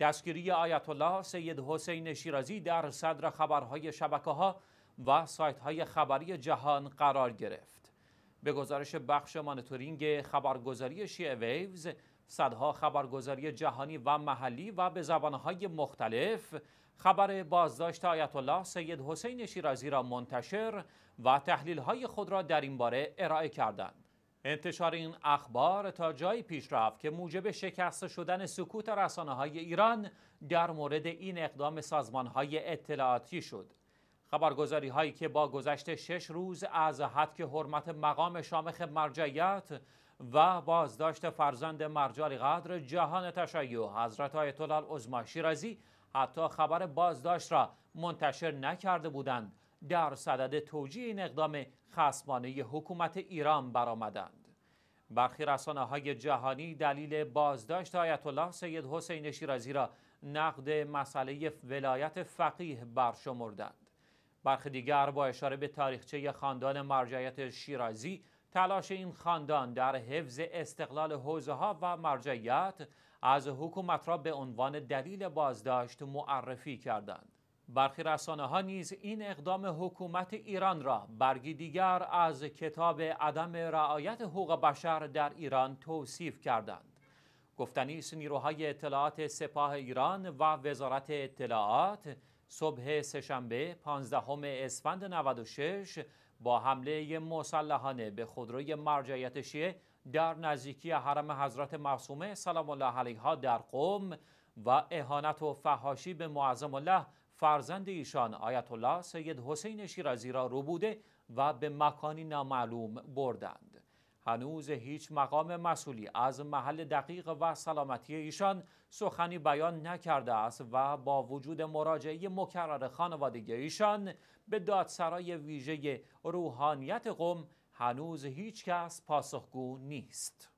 دستگیری آیت الله سید حسین شیرازی در صدر خبرهای شبکه ها و سایت های خبری جهان قرار گرفت. به گزارش بخش مانیتورینگ خبرگزاری شیعه ویوز، صدها خبرگزاری جهانی و محلی و به زبانهای مختلف خبر بازداشت آیت الله سید حسین شیرازی را منتشر و تحلیل های خود را در این باره ارائه کردند. انتشار این اخبار تا جایی پیش رفت که موجب شکست شدن سکوت رسانه های ایران در مورد این اقدام سازمان های اطلاعاتی شد. خبرگزاری هایی که با گذشت شش روز از حد حرمت مقام شامخ مرجعیت و بازداشت فرزند مرجالی قدر جهان تشیع حضرت آیت الله شیرازی حتی خبر بازداشت را منتشر نکرده بودند در صدد توجیه این اقدام خصمانه حکومت ایران برآمدند. برخی رسانه های جهانی دلیل بازداشت آیت الله سید حسین شیرازی را نقد مسئله ولایت فقیه برشمردند. برخی دیگر با اشاره به تاریخچه خاندان مرجعیت شیرازی تلاش این خاندان در حفظ استقلال حوزه ها و مرجعیت از حکومت را به عنوان دلیل بازداشت معرفی کردند. برخی رسانه ها نیز این اقدام حکومت ایران را برگی دیگر از کتاب عدم رعایت حقوق بشر در ایران توصیف کردند. گفتنی است نیروهای اطلاعات سپاه ایران و وزارت اطلاعات صبح سهشنبه 15 اسفند 96 با حمله مسلحانه به خودروی مرجعیت شیعه در نزدیکی حرم حضرت معصومه سلام الله علیها در قم و اهانت و فحاشی به معظم الله فرزند ایشان آیت الله سید حسین شیرازی را بوده و به مکانی نامعلوم بردند هنوز هیچ مقام مسئولی از محل دقیق و سلامتی ایشان سخنی بیان نکرده است و با وجود مراجعه مکرر خانوادگی ایشان به دادسرای ویژه روحانیت قم هنوز هیچ کس پاسخگو نیست.